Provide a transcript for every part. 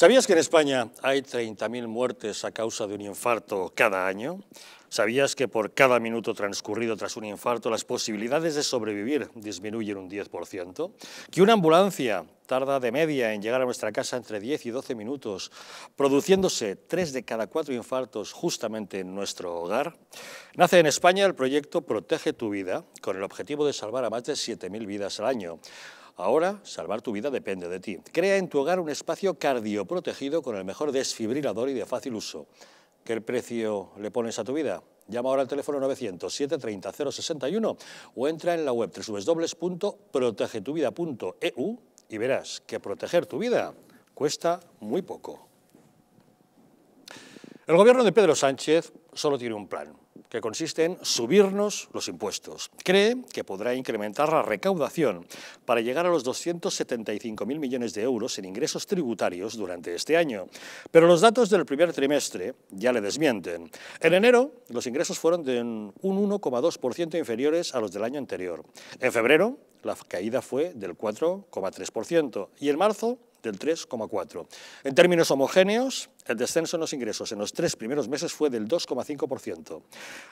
¿Sabías que en España hay 30.000 muertes a causa de un infarto cada año? ¿Sabías que por cada minuto transcurrido tras un infarto las posibilidades de sobrevivir disminuyen un 10%? ¿Que una ambulancia tarda de media en llegar a nuestra casa entre 10 y 12 minutos, produciéndose 3 de cada 4 infartos justamente en nuestro hogar? Nace en España el proyecto Protege tu vida, con el objetivo de salvar a más de 7.000 vidas al año. Ahora, salvar tu vida depende de ti. Crea en tu hogar un espacio cardioprotegido con el mejor desfibrilador y de fácil uso. ¿Qué precio le pones a tu vida? Llama ahora al teléfono 900-730-061 o entra en la web www.protegetuvida.eu y verás que proteger tu vida cuesta muy poco. El gobierno de Pedro Sánchez solo tiene un plan, que consiste en subirnos los impuestos. Cree que podrá incrementar la recaudación para llegar a los 275.000 millones de euros en ingresos tributarios durante este año. Pero los datos del primer trimestre ya le desmienten. En enero, los ingresos fueron de un 1,2% inferiores a los del año anterior. En febrero, la caída fue del 4,3% y en marzo del 3,4. En términos homogéneos, el descenso en los ingresos en los tres primeros meses fue del 2,5%.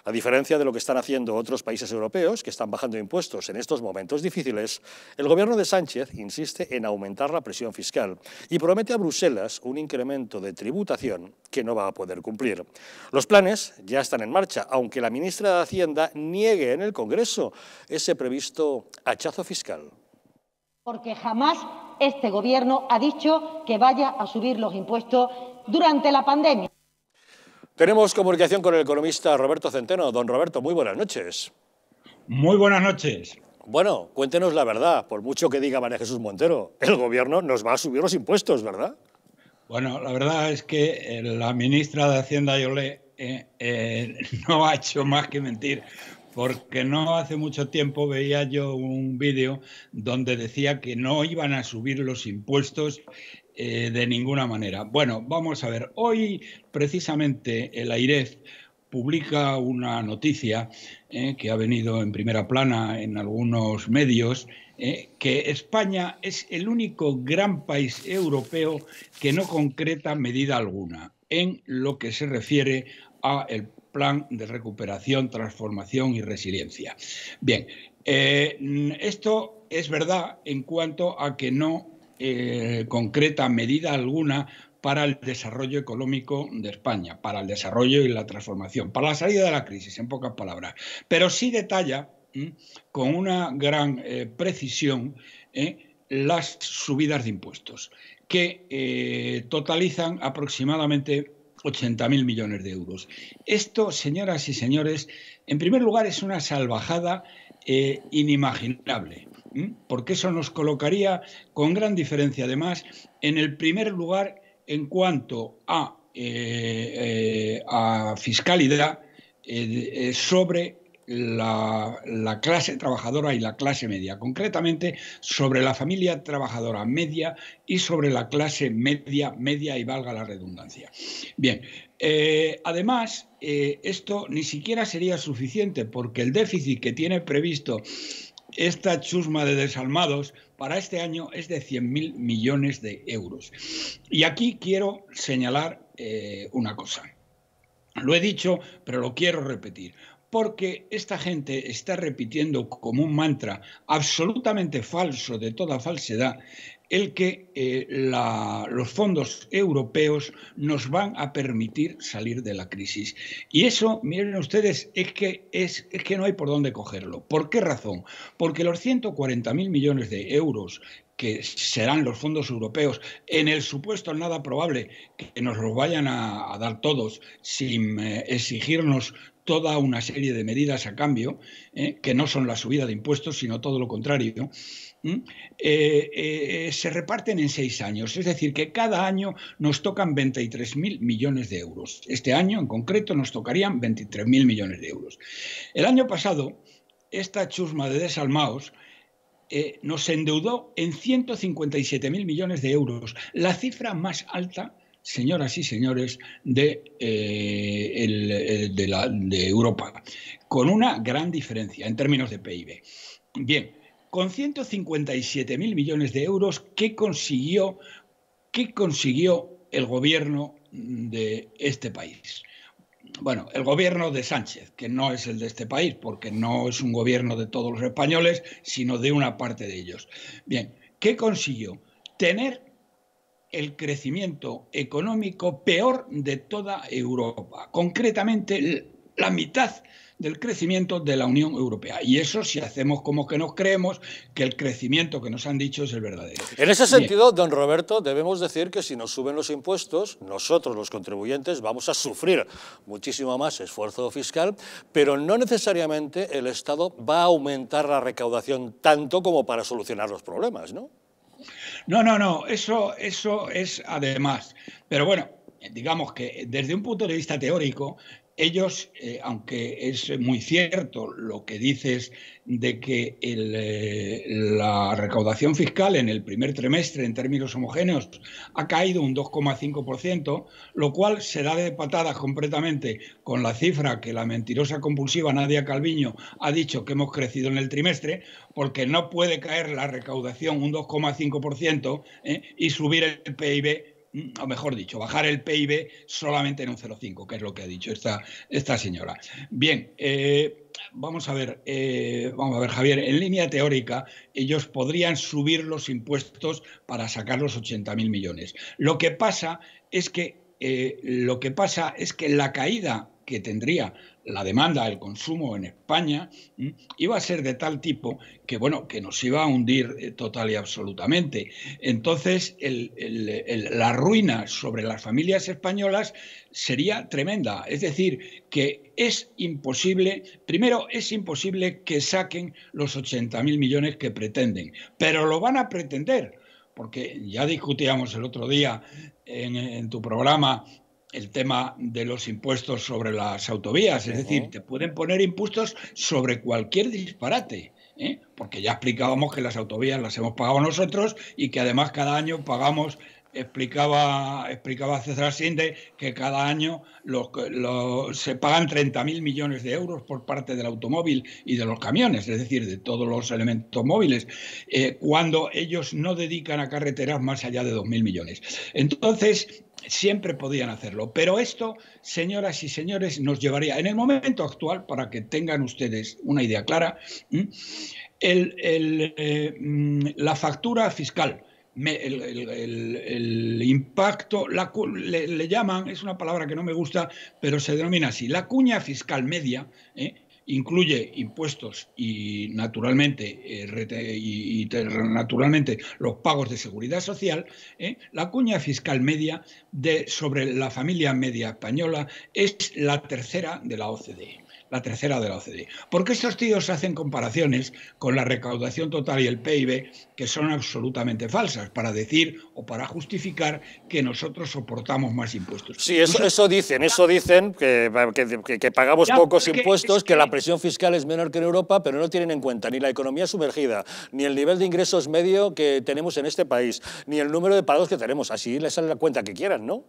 A diferencia de lo que están haciendo otros países europeos, que están bajando impuestos en estos momentos difíciles, el gobierno de Sánchez insiste en aumentar la presión fiscal y promete a Bruselas un incremento de tributación que no va a poder cumplir. Los planes ya están en marcha, aunque la ministra de Hacienda niegue en el Congreso ese previsto hachazo fiscal. Porque jamás este Gobierno ha dicho que vaya a subir los impuestos durante la pandemia. Tenemos comunicación con el economista Roberto Centeno. Don Roberto, muy buenas noches. Muy buenas noches. Bueno, cuéntenos la verdad, por mucho que diga María Jesús Montero, el gobierno nos va a subir los impuestos, ¿verdad? Bueno, la verdad es que eh, la ministra de Hacienda Yolé eh, eh, no ha hecho más que mentir, porque no hace mucho tiempo veía yo un vídeo donde decía que no iban a subir los impuestos eh, de ninguna manera. Bueno, vamos a ver, hoy precisamente el AIREF publica una noticia eh, que ha venido en primera plana en algunos medios, eh, que España es el único gran país europeo que no concreta medida alguna en lo que se refiere a el plan de recuperación, transformación y resiliencia. Bien, eh, esto es verdad en cuanto a que no eh, concreta medida alguna para el desarrollo económico de España, para el desarrollo y la transformación, para la salida de la crisis, en pocas palabras. Pero sí detalla con una gran eh, precisión las subidas de impuestos, que totalizan aproximadamente 80.000 millones de euros. Esto, señoras y señores, en primer lugar es una salvajada eh, inimaginable, porque eso nos colocaría con gran diferencia además en el primer lugar en cuanto a, eh, eh, a fiscalidad sobre la, clase trabajadora y la clase media, concretamente sobre la familia trabajadora media y sobre la clase media, media y valga la redundancia. Bien, eh, además, eh, esto ni siquiera sería suficiente porque el déficit que tiene previsto esta chusma de desalmados para este año es de 100.000 millones de euros. Y aquí quiero señalar eh, una cosa. Lo he dicho, pero lo quiero repetir porque esta gente está repitiendo como un mantra absolutamente falso, de toda falsedad, el que eh, los fondos europeos nos van a permitir salir de la crisis. Y eso, miren ustedes, es que, es, que no hay por dónde cogerlo. ¿Por qué razón? Porque los 140.000 millones de euros que serán los fondos europeos, en el supuesto nada probable que nos los vayan a, dar todos sin eh, exigirnos toda una serie de medidas a cambio, ¿eh? que no son la subida de impuestos, sino todo lo contrario, ¿Mm? eh, eh, se reparten en seis años. Es decir, que cada año nos tocan 23.000 millones de euros. Este año en concreto nos tocarían 23.000 millones de euros. El año pasado, esta chusma de desalmaos nos endeudó en 157.000 millones de euros, la cifra más alta señoras y señores, de, eh, eh, de, Europa, con una gran diferencia en términos de PIB. Bien, con 157.000 millones de euros, ¿qué consiguió, qué consiguió el gobierno de este país? bueno, el gobierno de Sánchez, que no es el de este país, porque no es un gobierno de todos los españoles, sino de una parte de ellos. Bien, ¿qué consiguió? Tener el crecimiento económico peor de toda Europa, concretamente la mitad del crecimiento de la Unión Europea. Y eso si hacemos como que nos creemos que el crecimiento que nos han dicho es el verdadero. En ese sentido, don Roberto, debemos decir que si nos suben los impuestos, nosotros los contribuyentes vamos a sufrir muchísimo más esfuerzo fiscal, pero no necesariamente el Estado va a aumentar la recaudación tanto como para solucionar los problemas, ¿no? No, no, no, eso, eso es además. Pero bueno, digamos que desde un punto de vista teórico, ellos, eh, aunque es muy cierto lo que dices de que eh, la recaudación fiscal en el primer trimestre, en términos homogéneos, ha caído un 2,5%, lo cual se da de patadas completamente con la cifra que la mentirosa compulsiva Nadia Calviño ha dicho que hemos crecido en el trimestre, porque no puede caer la recaudación un 2,5% eh, y subir el PIB o mejor dicho, bajar el PIB solamente en un 0,5, que es lo que ha dicho esta, esta señora. Bien, eh, vamos a ver, eh, vamos a ver, Javier, en línea teórica, ellos podrían subir los impuestos para sacar los 80.000 millones. Lo que pasa es que eh, lo que pasa es que la caída que tendría la demanda, el consumo en España, iba a ser de tal tipo que, bueno, que nos iba a hundir eh, total y absolutamente. Entonces, la ruina sobre las familias españolas sería tremenda. Es decir, que es imposible, primero, es imposible que saquen los 80.000 millones que pretenden, pero lo van a pretender porque ya discutíamos el otro día en tu programa el tema de los impuestos sobre las autovías, es decir, te pueden poner impuestos sobre cualquier disparate. ¿eh? Porque ya explicábamos que las autovías las hemos pagado nosotros y que además cada año pagamos explicaba, explicaba César Sinde que cada año se pagan 30.000 millones de euros por parte del automóvil y de los camiones, es decir, de todos los elementos móviles, eh, cuando ellos no dedican a carreteras más allá de 2.000 millones. Entonces, siempre podían hacerlo. Pero esto, señoras y señores, nos llevaría, en el momento actual, para que tengan ustedes una idea clara, el, eh, mm, la factura fiscal. el, impacto, la, le, le, llaman, es una palabra que no me gusta, pero se denomina así, la cuña fiscal media, ¿eh? incluye impuestos y naturalmente, eh, y, naturalmente los pagos de seguridad social, ¿eh? la cuña fiscal media de, sobre la familia media española es la tercera de la OCDE la tercera de la OCDE. Porque estos tíos hacen comparaciones con la recaudación total y el PIB que son absolutamente falsas para decir o para justificar que nosotros soportamos más impuestos. Sí, eso, eso dicen, eso dicen que, que, pagamos pocos impuestos, que... la presión fiscal es menor que en Europa, pero no tienen en cuenta ni la economía sumergida, ni el nivel de ingresos medio que tenemos en este país, ni el número de parados que tenemos. Así les sale la cuenta que quieran, ¿no?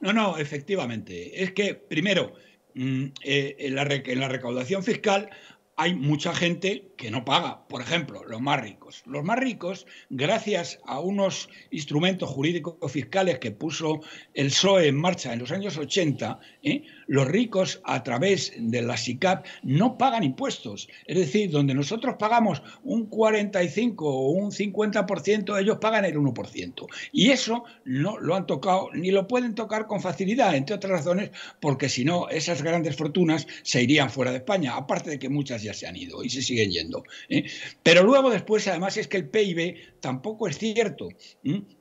No, no, efectivamente. Es que, primero, Mm, eh, en, la, en la recaudación fiscal hay mucha gente que no paga, por ejemplo, los más ricos. Los más ricos, gracias a unos instrumentos jurídicos fiscales que puso el PSOE en marcha en los años 80, los ricos a través de la SICAP no pagan impuestos. Es decir, donde nosotros pagamos un 45 o un 50%, ellos pagan el 1%. Y eso no lo han tocado ni lo pueden tocar con facilidad, entre otras razones, porque si no, esas grandes fortunas se irían fuera de España, aparte de que muchas ya se han ido y se siguen yendo. ¿eh? Pero luego después, además, es que el PIB tampoco es cierto,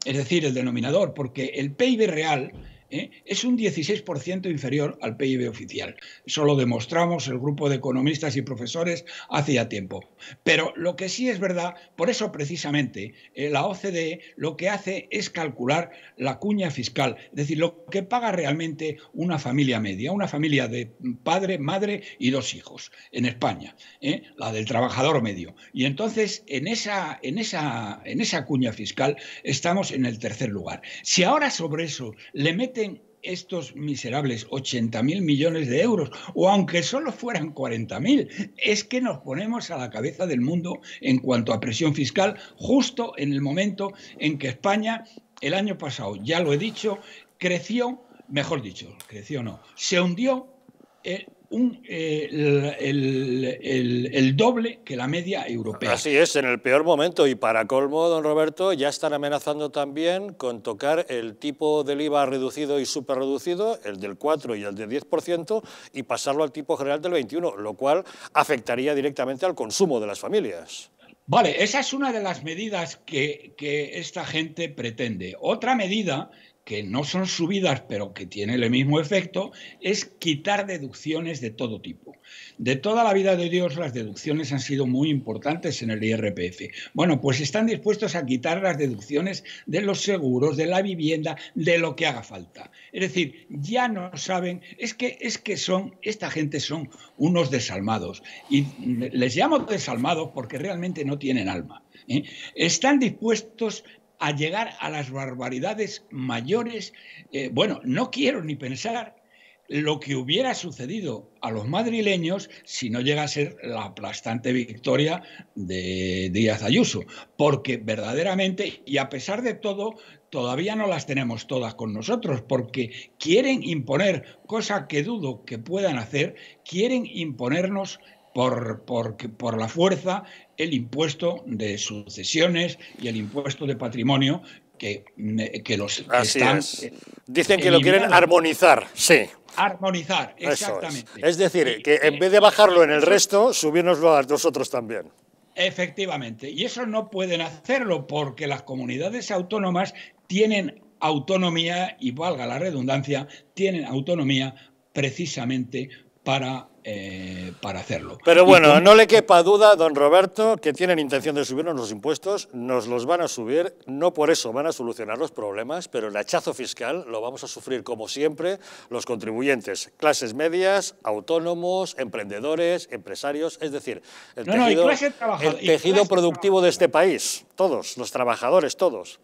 es decir, el denominador, porque el PIB real ¿eh? es un 16% inferior al PIB oficial. Eso lo demostramos el grupo de economistas y profesores hace ya tiempo. Pero lo que sí es verdad, por eso precisamente eh, la OCDE lo que hace es calcular la cuña fiscal, es decir, lo que paga realmente una familia media, una familia de padre, madre y dos hijos en España, ¿eh? la del trabajador medio. Y entonces en esa, en esa, en esa cuña fiscal estamos en el tercer lugar. Si ahora sobre eso le mete estos miserables 80.000 millones de euros, o aunque solo fueran 40.000, es que nos ponemos a la cabeza del mundo en cuanto a presión fiscal, justo en el momento en que España, el año pasado, ya lo he dicho, creció, mejor dicho, creció no, se hundió eh, el, el, doble que la media europea. Así es, en el peor momento. Y para colmo, don Roberto, ya están amenazando también con tocar el tipo del IVA reducido y superreducido, el del 4 y el del 10%, y pasarlo al tipo general del 21, lo cual afectaría directamente al consumo de las familias. Vale, esa es una de las medidas que, que esta gente pretende. Otra medida que no son subidas, pero que tienen el mismo efecto, es quitar deducciones de todo tipo. De toda la vida de Dios las deducciones han sido muy importantes en el IRPF. Bueno, pues están dispuestos a quitar las deducciones de los seguros, de la vivienda, de lo que haga falta. Es decir, ya no saben, es que es que son esta gente son unos desalmados y les llamo desalmados porque realmente no tienen alma. ¿eh? Están dispuestos a llegar a las barbaridades mayores. Eh, bueno, no quiero ni pensar lo que hubiera sucedido a los madrileños si no llega a ser la aplastante victoria de Díaz Ayuso, porque verdaderamente, y a pesar de todo, todavía no las tenemos todas con nosotros, porque quieren imponer, cosa que dudo que puedan hacer, quieren imponernos por, la fuerza el impuesto de sucesiones y el impuesto de patrimonio que, eh, que los están... Eh, Dicen que lo quieren armonizar, sí. Armonizar, exactamente. Es. es. decir, que en vez de bajarlo en el resto, subirnoslo a nosotros también. Efectivamente, y eso no pueden hacerlo porque las comunidades autónomas tienen autonomía, y valga la redundancia, tienen autonomía precisamente para eh, para hacerlo. Pero bueno, no le quepa duda, don Roberto, que tienen intención de subirnos los impuestos, nos los van a subir, no por eso van a solucionar los problemas, pero el hachazo fiscal lo vamos a sufrir, como siempre, los contribuyentes, clases medias, autónomos, emprendedores, empresarios, es decir, el tejido, productivo de este país, todos, los trabajadores, todos.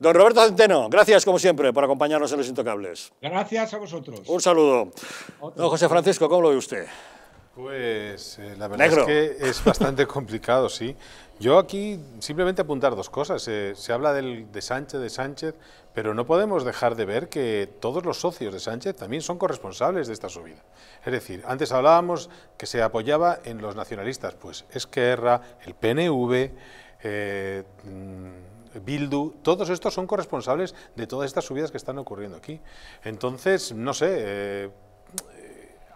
Don Roberto Centeno, gracias como siempre por acompañarnos en Los Intocables. Gracias a vosotros. Un saludo. Don José Francisco, ¿cómo lo ve usted? Pues eh, la verdad es que es bastante complicado, sí. Yo aquí simplemente apuntar dos cosas. se habla del, de Sánchez, de Sánchez, pero no podemos dejar de ver que todos los socios de Sánchez también son corresponsables de esta subida. Es decir, antes hablábamos que se apoyaba en los nacionalistas, pues Esquerra, el PNV, eh, mm, Bildu, todos estos son corresponsables de todas estas subidas que están ocurriendo aquí. Entonces, no sé eh,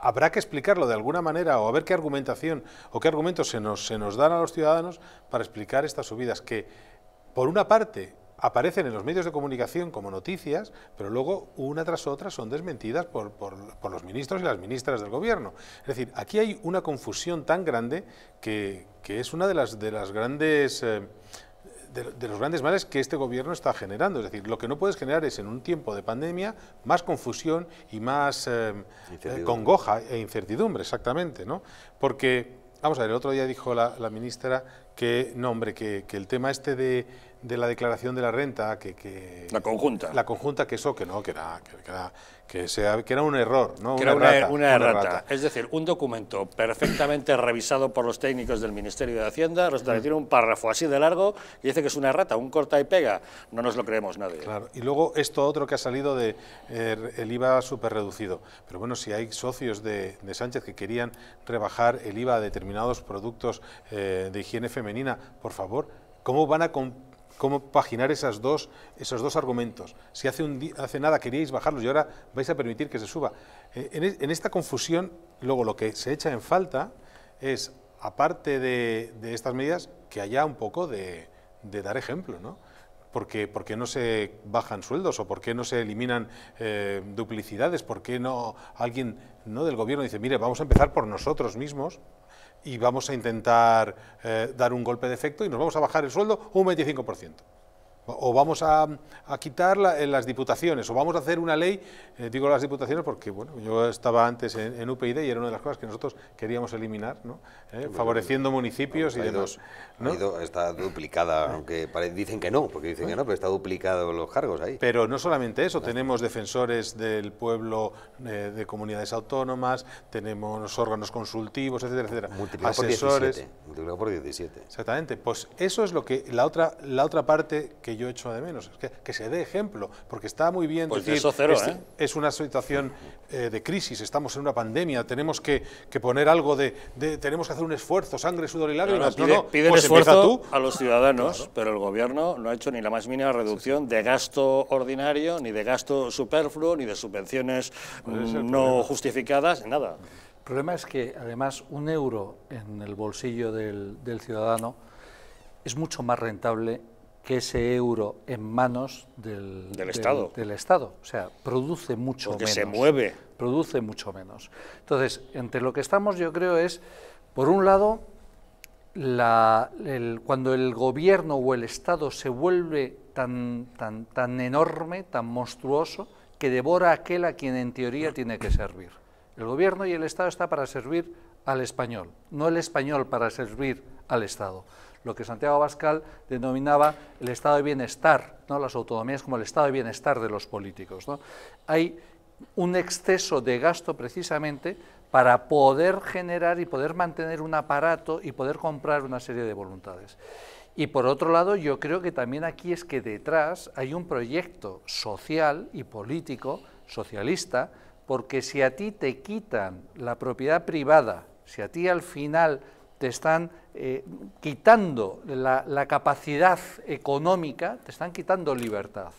habrá que explicarlo de alguna manera o a ver qué argumentación o qué argumentos se nos, se nos dan a los ciudadanos para explicar estas subidas que, por una parte, aparecen en los medios de comunicación como noticias, pero luego una tras otra son desmentidas por, los ministros y las ministras del gobierno. Es decir, aquí hay una confusión tan grande que, es una de las, de las grandes... Eh, de, los grandes males que este gobierno está generando. Es decir, lo que no puedes generar es en un tiempo de pandemia más confusión y más eh, eh, congoja e incertidumbre, exactamente, ¿no? Porque, vamos a ver, el otro día dijo la, ministra que, nombre que, que el tema este de de la declaración de la renta que, que, la conjunta la conjunta que eso que no que era que, era, que, sea, que era un error no una, era es decir un documento perfectamente revisado por los técnicos del Ministerio de Hacienda resulta que mm. tiene un párrafo así de largo y dice que es una errata un corta y pega no nos lo creemos nadie claro y luego esto otro que ha salido de eh, el IVA súper reducido pero bueno si hay socios de, Sánchez que querían rebajar el IVA a determinados productos eh, de higiene femenina por favor cómo van a cómo paginar esas dos, esos dos argumentos. Si hace, un hace nada queríais bajarlos y ahora vais a permitir que se suba. Eh, en, esta confusión, luego lo que se echa en falta es, aparte de, estas medidas, que haya un poco de, dar ejemplo, ¿no? Porque, no se bajan sueldos o por qué no se eliminan eh, duplicidades, por qué no alguien no del gobierno dice, mire, vamos a empezar por nosotros mismos y vamos a intentar eh, dar un golpe de efecto y nos vamos a bajar el sueldo un 25% o vamos a, quitar eh, las diputaciones, o vamos a hacer una ley, eh, digo las diputaciones porque bueno, yo estaba antes en, UPID y era una de las cosas que nosotros queríamos eliminar, ¿no? Eh, favoreciendo municipios y demás. Dos, está duplicada, ah. aunque dicen que no, porque dicen que no, pero está duplicado los cargos ahí. Pero no solamente eso, tenemos defensores del pueblo de comunidades autónomas, tenemos órganos consultivos, etcétera, etcétera. Por 17, 17. Exactamente, pues eso es lo que la otra, la otra parte que que yo echo de menos, es que, se dé ejemplo, porque está muy bien pues cero, ¿eh? es, una situación eh, de crisis, estamos en una pandemia, tenemos que, que poner algo de, tenemos que hacer un esfuerzo, sangre, sudor y lágrimas. No, no, pide, pues esfuerzo a los ciudadanos, pero el gobierno no ha hecho ni la más mínima reducción de gasto ordinario, ni de gasto superfluo, ni de subvenciones mm, no justificadas, nada. El problema es que, además, un euro en el bolsillo del, del ciudadano es mucho más rentable que ese euro en manos del, Estado. del Estado. O sea, produce mucho Porque menos. se mueve. Produce mucho menos. Entonces, entre lo que estamos, yo creo, es, por un lado, la, el, cuando el gobierno o el Estado se vuelve tan, tan, tan enorme, tan monstruoso, que devora a aquel a quien en teoría tiene que servir. El gobierno y el Estado está para servir al español, no el español para servir al Estado lo que Santiago Abascal denominaba el estado de bienestar, ¿no? las autonomías como el estado de bienestar de los políticos. Hay un exceso de gasto precisamente para poder generar y poder mantener un aparato y poder comprar una serie de voluntades. Y por otro lado, yo creo que también aquí es que detrás hay un proyecto social y político, socialista, porque si a ti te quitan la propiedad privada, si a ti al final te están eh, quitando la capacidad económica, te están quitando libertad.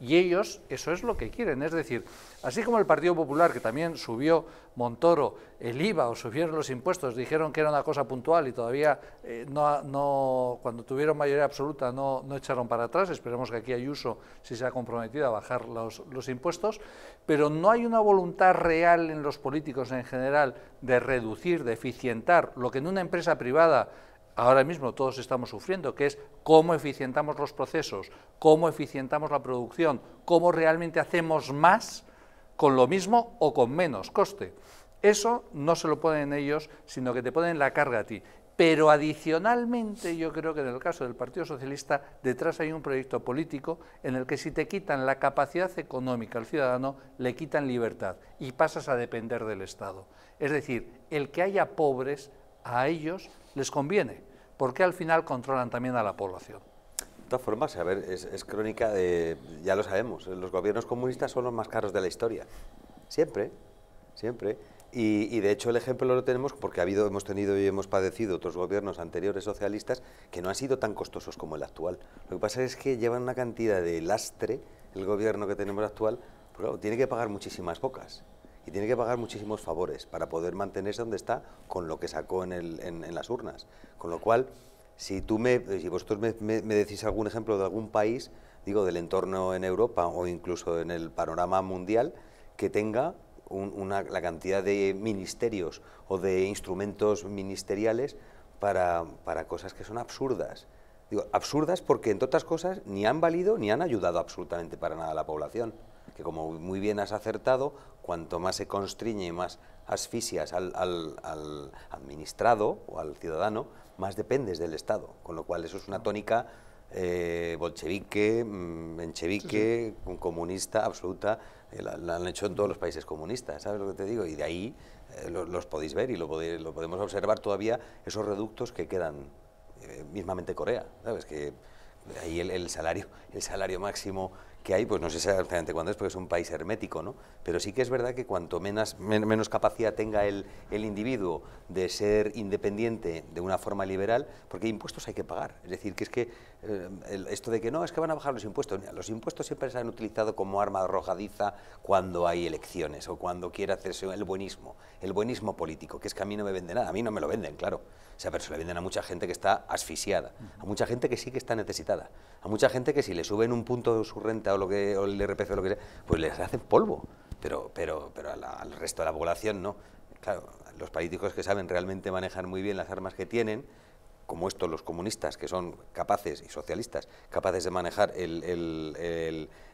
Y ellos, eso es lo que quieren. Es decir, así como el Partido Popular, que también subió Montoro el IVA o subieron los impuestos, dijeron que era una cosa puntual y todavía eh, no, cuando tuvieron mayoría absoluta no, no, echaron para atrás, esperemos que aquí Ayuso si se ha comprometido a bajar los, los impuestos, pero no hay una voluntad real en los políticos en general de reducir, de eficientar lo que en una empresa privada ahora mismo todos estamos sufriendo, que es cómo eficientamos los procesos, cómo eficientamos la producción, cómo realmente hacemos más con lo mismo o con menos coste. Eso no se lo ponen ellos, sino que te ponen la carga a ti. Pero adicionalmente yo creo que en el caso del Partido Socialista detrás hay un proyecto político en el que si te quitan la capacidad económica al ciudadano, le quitan libertad y pasas a depender del Estado. Es decir, el que haya pobres, a ellos les conviene qué al final controlan también a la población. De todas formas, a es, crónica de, ya lo sabemos, los gobiernos comunistas son los más caros de la historia, siempre, siempre. Y, de hecho el ejemplo lo tenemos porque ha habido, hemos tenido y hemos padecido otros gobiernos anteriores socialistas que no han sido tan costosos como el actual. Lo que pasa es que llevan una cantidad de lastre el gobierno que tenemos actual, pero tiene que pagar muchísimas bocas y tiene que pagar muchísimos favores para poder mantenerse donde está con lo que sacó en, las urnas. Con lo cual, si, tú me, si vosotros me, decís algún ejemplo de algún país, digo, del entorno en Europa o incluso en el panorama mundial, que tenga la cantidad de ministerios o de instrumentos ministeriales para, para, cosas que son absurdas. Digo, absurdas porque, entre otras cosas, ni han valido ni han ayudado absolutamente para nada a la población. Que, como muy bien has acertado, cuanto más se constriñe y más asfixias al, administrado o al ciudadano, más dependes del Estado. Con lo cual, eso es una tónica eh, bolchevique, mm, menchevique, comunista, absoluta. Eh, la, han hecho en todos los países comunistas, ¿sabes lo que te digo? Y de ahí eh, los podéis ver y lo, lo, podemos observar todavía esos reductos que quedan mismamente Corea, ¿sabes? Que ahí el, salario, el salario máximo que hay, pues no sé exactamente cuándo es, porque es un país hermético, ¿no? Pero sí que es verdad que cuanto menos, menos capacidad tenga el, individuo de ser independiente de una forma liberal, porque impuestos hay que pagar. Es decir, que es que eh, esto de que no, es que van a bajar los impuestos. Los impuestos siempre se han utilizado como arma arrojadiza cuando hay elecciones o cuando quiere hacerse el buenismo, el buenismo político, que es que a mí no me vende nada, a mí no me lo venden, claro. O sea, pero se lo venden a mucha gente que está asfixiada, a mucha gente que sí que está necesitada, a mucha gente que si le suben un punto de su renta lo que, el RPC o lo que sea, pues les hace polvo, pero, pero, pero al resto de la población no. Claro, los políticos que saben realmente manejar muy bien las armas que tienen, como estos los comunistas, que son capaces, y socialistas, capaces de manejar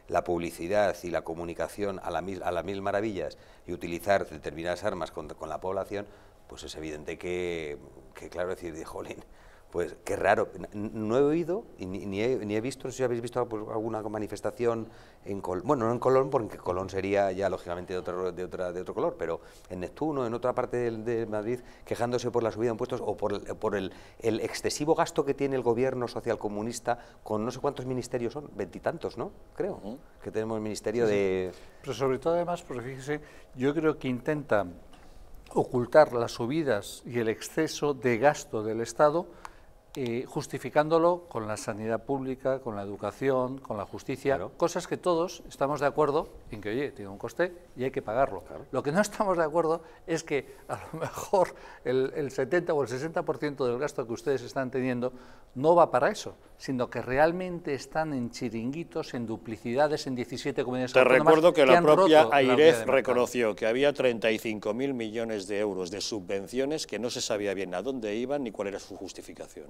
la publicidad y la comunicación a, la a las mil maravillas y utilizar determinadas armas con, la población, pues es evidente que, que claro, decir, de, jolín, pues qué raro, no he oído ni, ni, he, visto, no si habéis visto alguna manifestación en Colón, bueno, no en Colón, porque Colón sería ya lógicamente de otro, de otra, de otro color, pero en Neptuno, en otra parte de, Madrid, quejándose por la subida de impuestos o por, por el, excesivo gasto que tiene el gobierno socialcomunista con no sé cuántos ministerios son, veintitantos, ¿no? Creo, que tenemos el ministerio de... Pero sobre todo además, porque fíjese, yo creo que intentan ocultar las subidas y el exceso de gasto del Estado, eh, justificándolo con la sanidad pública, con la educación, con la justicia, cosas que todos estamos de acuerdo en que, oye, tiene un coste y hay que pagarlo. Lo que no estamos de acuerdo es que a lo mejor el, 70 o el 60% del gasto que ustedes están teniendo no va para eso, sino que realmente están en chiringuitos, en duplicidades, en 17 comunidades Te recuerdo que, la propia AIREF reconoció que había 35.000 millones de euros de subvenciones que no se sabía bien a dónde iban ni cuál era su justificación.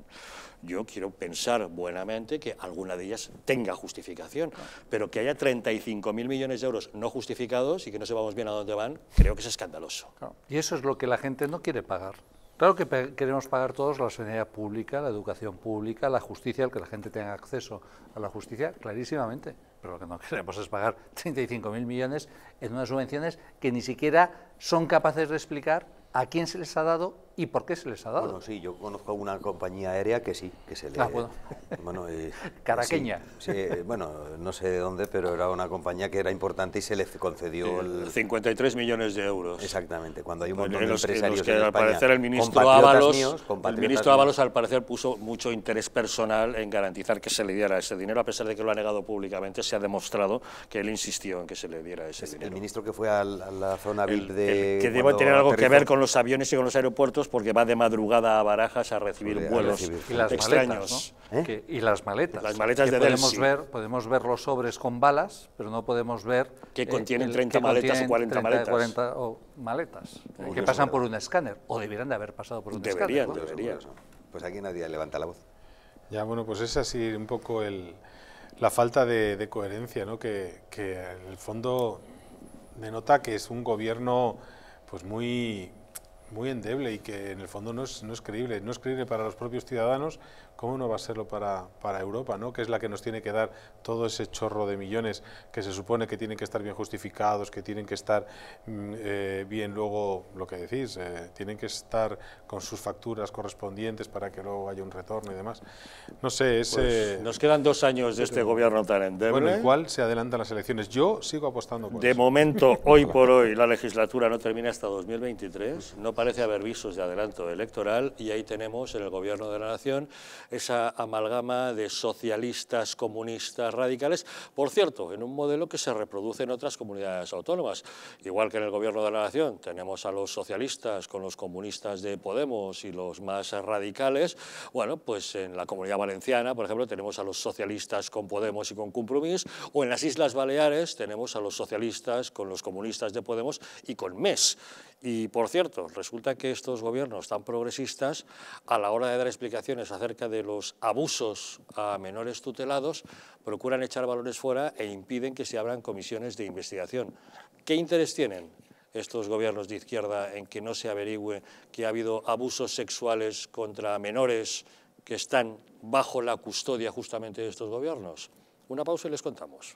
Yo quiero pensar buenamente que alguna de ellas tenga justificación, pero que haya 35.000 millones de euros no justificados y que no sepamos bien a dónde van, creo que es escandaloso. Y eso es lo que la gente no quiere pagar. Claro que queremos pagar todos la sanidad pública, la educación pública, la justicia, el que la gente tenga acceso a la justicia, clarísimamente. Pero lo que no queremos es pagar 35.000 millones en unas subvenciones que ni siquiera son capaces de explicar a quién se les ha dado y por qué se les ha dado. Bueno, sí, yo conozco una compañía aérea que sí, que se le... Ah, bueno. Caraqueña. bueno, no sé de dónde, pero era una compañía que era importante y se le concedió... el... 53 millones de euros. Exactamente, cuando hay un montón de empresarios en que, al parecer el ministro Ábalos, al parecer puso mucho interés personal en garantizar que se le diera ese dinero, a pesar de que lo ha negado públicamente, se ha demostrado que él insistió en que se le diera ese dinero. El ministro que fue a la, zona VIP de... que debe tener algo que ver con los aviones y con los aeropuertos porque va de madrugada a Barajas a recibir vuelos ¿Y las extraños. Maletas, ¿Eh? y las maletas. Las maletas podemos ver Podemos ver los sobres con balas, pero no podemos ver... Que eh, contienen 30 maletas o 40 maletas. 40, maletas que pasan por un escáner, o deberían de haber pasado por un escáner. Deberían, Pues aquí nadie levanta la voz. Ya, bueno, pues es así un poco el, la falta de, coherencia, ¿no? Que, que en el fondo denota que es un gobierno pues muy muy endeble y que en el fondo no es, no es creíble. No es creíble para los propios ciudadanos, ¿cómo no va a serlo para, para, Europa, ¿no? que es la que nos tiene que dar todo ese chorro de millones que se supone que tienen que estar bien justificados, que tienen que estar mm, eh, bien luego, lo que decís, eh, tienen que estar con sus facturas correspondientes para que luego haya un retorno y demás. No sé, pues, nos quedan dos años de este gobierno tan endeble. Bueno, igual se adelantan las elecciones. Yo sigo apostando por De eso. momento, hoy por hoy, la legislatura no termina hasta 2023. No parece haber visos de adelanto electoral y ahí tenemos en el Gobierno de la Nación esa amalgama de socialistas, comunistas, radicales, por cierto, en un modelo que se reproduce en otras comunidades autónomas. Igual que en el Gobierno de la Nación tenemos a los socialistas con los comunistas de Podemos y los más radicales, bueno, pues en la Comunidad Valenciana, por ejemplo, tenemos a los socialistas con Podemos y con Compromís, o en las Islas Baleares tenemos a los socialistas con los comunistas de Podemos y con MES. Y, por cierto, resulta que estos gobiernos tan progresistas, a la hora de dar explicaciones acerca de los abusos a menores tutelados, procuran echar valores fuera e impiden que se abran comisiones de investigación. ¿Qué interés tienen estos gobiernos de izquierda en que no se averigüe que ha habido abusos sexuales contra menores que están bajo la custodia justamente de estos gobiernos? Una pausa y les contamos.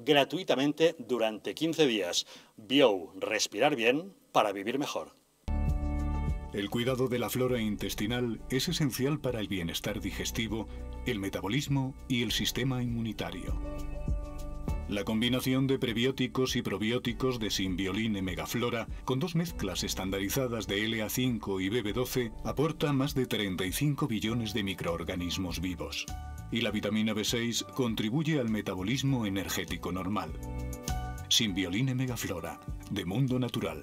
gratuitamente durante 15 días. Bio, respirar bien para vivir mejor. El cuidado de la flora intestinal es esencial para el bienestar digestivo, el metabolismo y el sistema inmunitario. La combinación de prebióticos y probióticos de Simbioline Megaflora, con dos mezclas estandarizadas de LA5 y BB12, aporta más de 35 billones de microorganismos vivos y la vitamina B6 contribuye al metabolismo energético normal. Sin Megaflora, de Mundo Natural.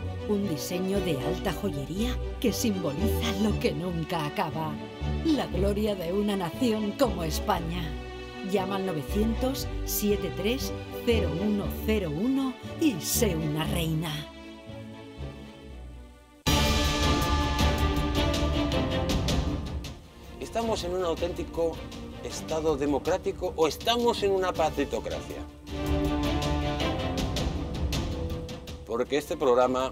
Un diseño de alta joyería que simboliza lo que nunca acaba. La gloria de una nación como España. Llama al 900-730101 y sé una reina. ¿Estamos en un auténtico Estado democrático o estamos en una patritocracia? Porque este programa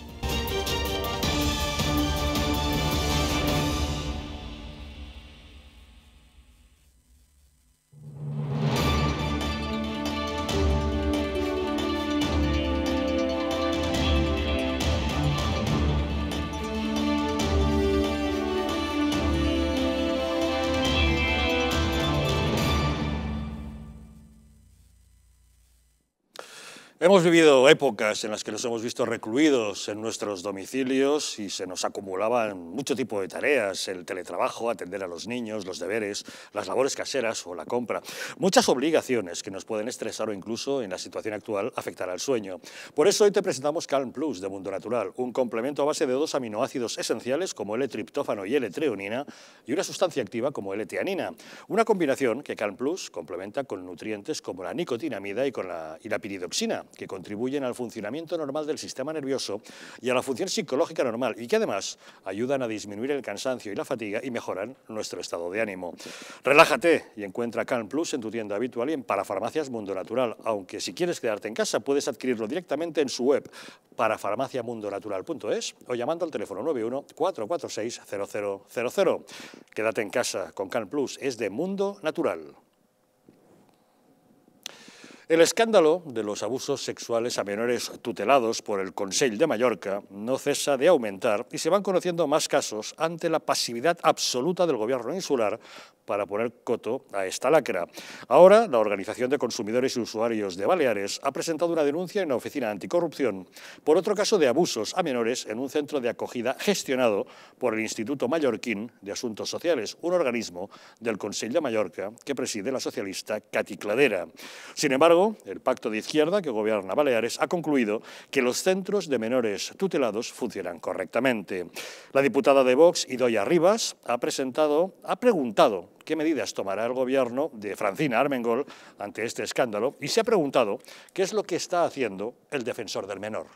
Hemos vivido épocas en las que nos hemos visto recluidos en nuestros domicilios y se nos acumulaban mucho tipo de tareas, el teletrabajo, atender a los niños, los deberes, las labores caseras o la compra. Muchas obligaciones que nos pueden estresar o incluso en la situación actual afectar al sueño. Por eso hoy te presentamos Calm Plus de Mundo Natural, un complemento a base de dos aminoácidos esenciales como L-triptófano y L-treonina y una sustancia activa como L-teanina. Una combinación que Calm Plus complementa con nutrientes como la nicotinamida y, con la, y la piridoxina que contribuyen al funcionamiento normal del sistema nervioso y a la función psicológica normal y que además ayudan a disminuir el cansancio y la fatiga y mejoran nuestro estado de ánimo. Relájate y encuentra Calm Plus en tu tienda habitual y en Parafarmacias Mundo Natural, aunque si quieres quedarte en casa puedes adquirirlo directamente en su web parafarmaciamundonatural.es o llamando al teléfono 91 446 0000. Quédate en casa con Calm Plus, es de Mundo Natural. El escándalo de los abusos sexuales a menores tutelados por el Consell de Mallorca no cesa de aumentar y se van conociendo más casos ante la pasividad absoluta del gobierno insular para poner coto a esta lacra. Ahora, la Organización de Consumidores y Usuarios de Baleares ha presentado una denuncia en la Oficina Anticorrupción por otro caso de abusos a menores en un centro de acogida gestionado por el Instituto Mallorquín de Asuntos Sociales, un organismo del Consell de Mallorca que preside la socialista Cati Cladera. Sin embargo, el pacto de izquierda que gobierna Baleares ha concluido que los centros de menores tutelados funcionan correctamente. La diputada de Vox, Idoia Rivas, ha presentado, ha preguntado qué medidas tomará el gobierno de Francina Armengol ante este escándalo y se ha preguntado qué es lo que está haciendo el defensor del menor.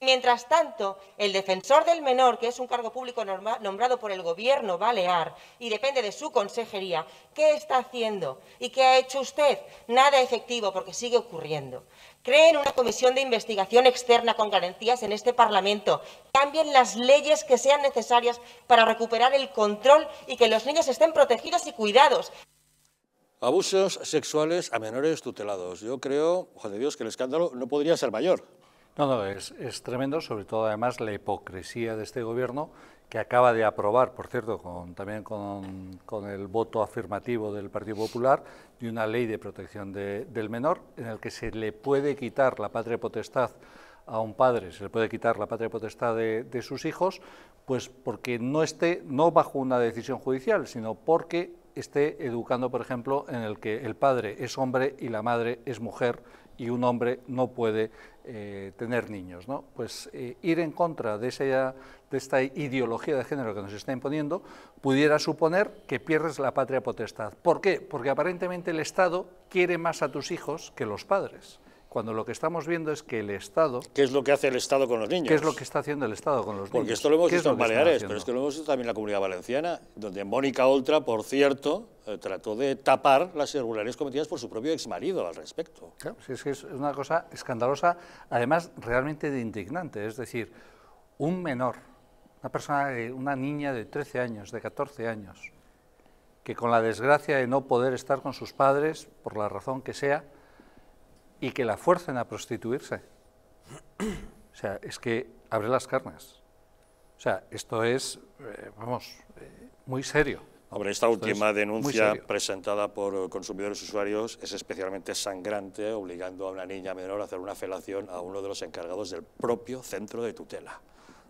Mientras tanto, el defensor del menor, que es un cargo público nombrado por el Gobierno balear y depende de su consejería, ¿qué está haciendo? ¿Y qué ha hecho usted? Nada efectivo, porque sigue ocurriendo creen una comisión de investigación externa con garantías en este Parlamento, cambien las leyes que sean necesarias para recuperar el control y que los niños estén protegidos y cuidados. Abusos sexuales a menores tutelados. Yo creo, de Dios, que el escándalo no podría ser mayor. No, no, es tremendo, sobre todo además la hipocresía de este gobierno que acaba de aprobar, por cierto, también con, el voto afirmativo del Partido Popular, de una ley de protección del menor, en el que se le puede quitar la patria potestad a un padre, se le puede quitar la patria potestad de, de sus hijos, pues porque no esté, no bajo una decisión judicial, sino porque esté educando, por ejemplo, en el que el padre es hombre y la madre es mujer y un hombre no puede eh, tener niños. ¿no? Pues eh, ir en contra de, esa, de esta ideología de género que nos está imponiendo pudiera suponer que pierdes la patria potestad. ¿Por qué? Porque aparentemente el Estado quiere más a tus hijos que los padres cuando lo que estamos viendo es que el Estado... ¿Qué es lo que hace el Estado con los niños? ¿Qué es lo que está haciendo el Estado con los niños? Porque esto lo hemos visto en Baleares, pero es que lo hemos visto también en la Comunidad Valenciana, donde Mónica Oltra, por cierto, eh, trató de tapar las irregularidades cometidas por su propio exmarido al respecto. es es una cosa escandalosa, además realmente de indignante, es decir, un menor, una persona, una niña de 13 años, de 14 años, que con la desgracia de no poder estar con sus padres, por la razón que sea, y que la fuercen a prostituirse. O sea, es que abre las carnes. O sea, esto es, eh, vamos, eh, muy serio. Hombre, esta última denuncia presentada por eh, consumidores usuarios es especialmente sangrante, obligando a una niña menor a hacer una felación a uno de los encargados del propio centro de tutela.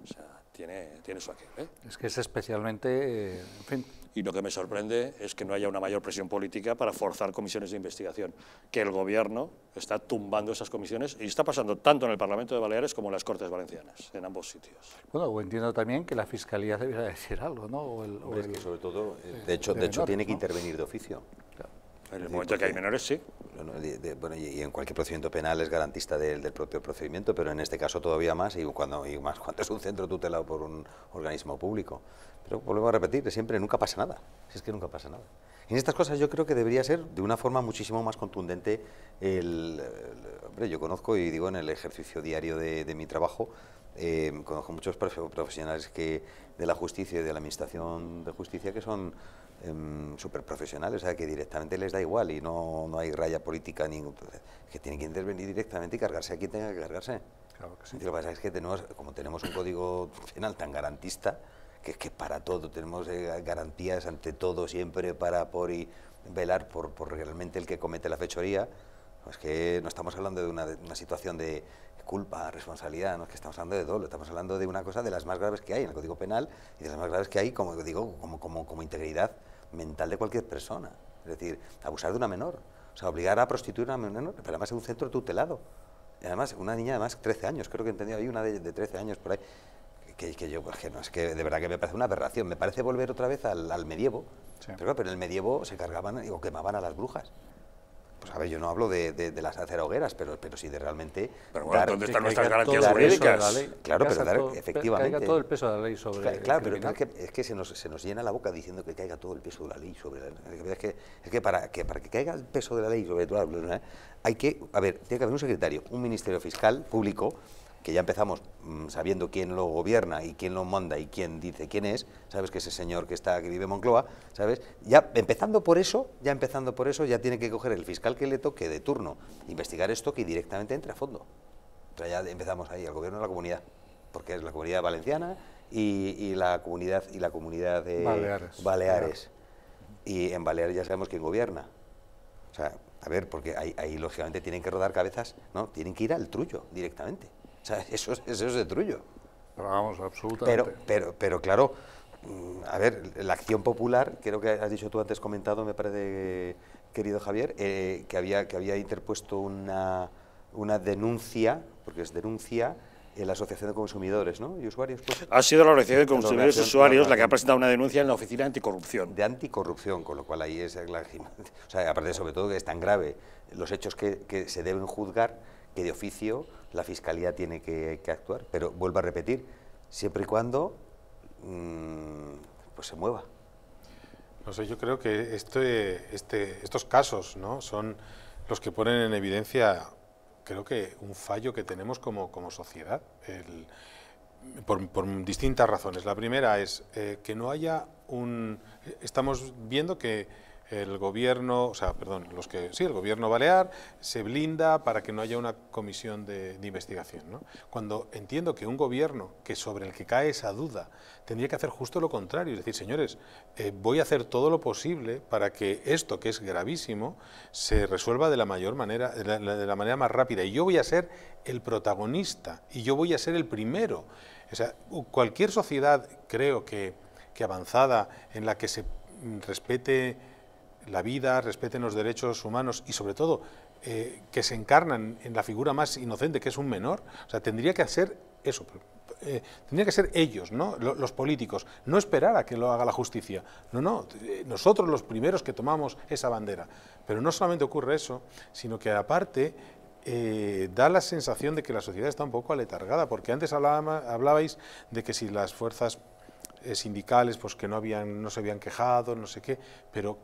O sea, tiene, tiene su aquel. Es que es especialmente, en fin, y lo que me sorprende es que no haya una mayor presión política para forzar comisiones de investigación, que el Gobierno está tumbando esas comisiones y está pasando tanto en el Parlamento de Baleares como en las Cortes Valencianas, en ambos sitios. Bueno, entiendo también que la Fiscalía debería decir algo, ¿no? que sobre todo, eh, eh, de hecho, de, hecho tiene que intervenir de oficio. En el momento que hay menores, sí. bueno, y, en cualquier procedimiento penal es garantista del, propio procedimiento, pero en este caso todavía más, y, cuando, y más cuando es un centro tutelado por un organismo público. Pero volvemos a repetir, siempre nunca pasa nada, si es que nunca pasa nada. En estas cosas yo creo que debería ser de una forma muchísimo más contundente el, yo conozco y digo en el ejercicio diario de, de mi trabajo, eh, conozco muchos profesionales que, de la justicia y de la administración de justicia que son eh, em, súper profesionales, o sea, que directamente les da igual y no, no hay raya política ni que tienen que intervenir directamente y cargarse a quien tenga que cargarse. Lo que pasa es que como tenemos un código penal tan garantista, que es que para todo tenemos eh, garantías ante todo siempre para por y velar por, por realmente el que comete la fechoría, es que no estamos hablando de una, situación de culpa, responsabilidad, no es que estamos hablando de doble, estamos hablando de una cosa de las más graves que hay en el Código Penal y de las más graves que hay, como digo, como, integridad mental de cualquier persona. Es decir, abusar de una menor, o sea, obligar a prostituir a una menor, pero además en un centro tutelado. Y además, una niña, de además, 13 años, creo que he entendido, hay una de, 13 años por ahí, que, yo, pues, que no, es que de verdad que me parece una aberración, me parece volver otra vez al, medievo, pero, pero en el medievo se cargaban o quemaban a las brujas pues yo no hablo de, las hacer hogueras, pero, pero sí de realmente... Pero bueno, ¿dónde están nuestras garantías jurídicas? Claro, pero dar, Que Caiga todo el peso de la ley sobre... Claro, claro pero es que, es que se, nos, se, nos, llena la boca diciendo que caiga todo el peso de la ley sobre... La, es que, es que, para, que para que caiga el peso de la ley sobre... ¿eh? Hay que... A ver, tiene que haber un secretario, un ministerio fiscal público que ya empezamos mm, sabiendo quién lo gobierna y quién lo manda y quién dice quién es, sabes que ese señor que está que vive en Moncloa, sabes, ya empezando por eso, ya empezando por eso, ya tiene que coger el fiscal que le toque de turno, investigar esto que directamente entre a fondo. O ya empezamos ahí, el gobierno de la comunidad, porque es la comunidad valenciana y, la comunidad y la comunidad de Baleares. Y en Baleares ya sabemos quién gobierna. O sea, a ver, porque ahí, ahí lógicamente tienen que rodar cabezas, ¿no? Tienen que ir al trullo directamente. O sea, eso, es de Trullo. Pero vamos, absolutamente. Pero, pero, claro, mm, a ver, la acción popular, creo que has dicho tú antes comentado, me parece, querido Javier, eh, que, había, que había interpuesto una, una denuncia, porque es denuncia, en la Asociación de Consumidores ¿no? y Usuarios. Pues, ha sido la Asociación de Consumidores y Usuarios la que ha presentado una denuncia en la Oficina de Anticorrupción. De anticorrupción, con lo cual ahí es la... O sea, aparte sobre todo que es tan grave los hechos que, que se deben juzgar que de oficio la Fiscalía tiene que, actuar. Pero vuelvo a repetir, siempre y cuando mm, pues se mueva. No sé, yo creo que este, este, estos casos ¿no? son los que ponen en evidencia, creo que, un fallo que tenemos como, sociedad, por, distintas razones. La primera es eh, que no haya un... Estamos viendo que el gobierno, o sea, perdón, los que sí, el gobierno balear se blinda para que no haya una comisión de, investigación. Cuando entiendo que un gobierno que sobre el que cae esa duda tendría que hacer justo lo contrario, es decir, señores, eh, voy a hacer todo lo posible para que esto, que es gravísimo, se resuelva de la mayor manera, de la, manera más rápida. Y yo voy a ser el protagonista y yo voy a ser el primero. O sea, cualquier sociedad, creo que, que avanzada, en la que se mm, respete la vida, respeten los derechos humanos y sobre todo eh, que se encarnan en la figura más inocente que es un menor, o sea, tendría que hacer eso, eh, tendría que ser ellos, ¿no? Los, políticos, no esperar a que lo haga la justicia. No, no, eh, nosotros los primeros que tomamos esa bandera. Pero no solamente ocurre eso, sino que aparte da la sensación de que la sociedad está un poco aletargada, porque antes hablabais de que si las fuerzas sindicales pues que no habían no se habían quejado, no sé qué, pero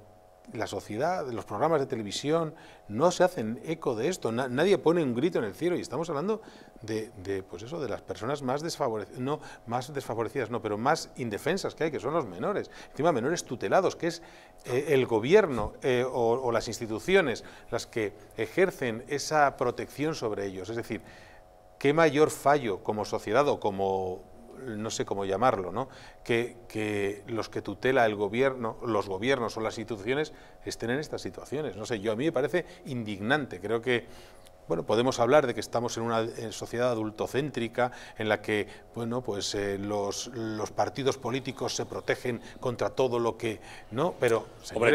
la sociedad, los programas de televisión, no se hacen eco de esto, nadie pone un grito en el cielo y estamos hablando de, pues eso, de las personas más desfavorecidas, no, más desfavorecidas, no, pero más indefensas que hay, que son los menores, encima menores tutelados, que es eh, el gobierno eh, o las instituciones las que ejercen esa protección sobre ellos, es decir, qué mayor fallo como sociedad o como no sé cómo llamarlo, ¿no? que, los que tutela el gobierno, los gobiernos o las instituciones estén en estas situaciones. No sé, yo a mí me parece indignante. Creo que bueno, podemos hablar de que estamos en una sociedad adultocéntrica en la que bueno, pues, eh, los, los, partidos políticos se protegen contra todo lo que... ¿no? Pero, esto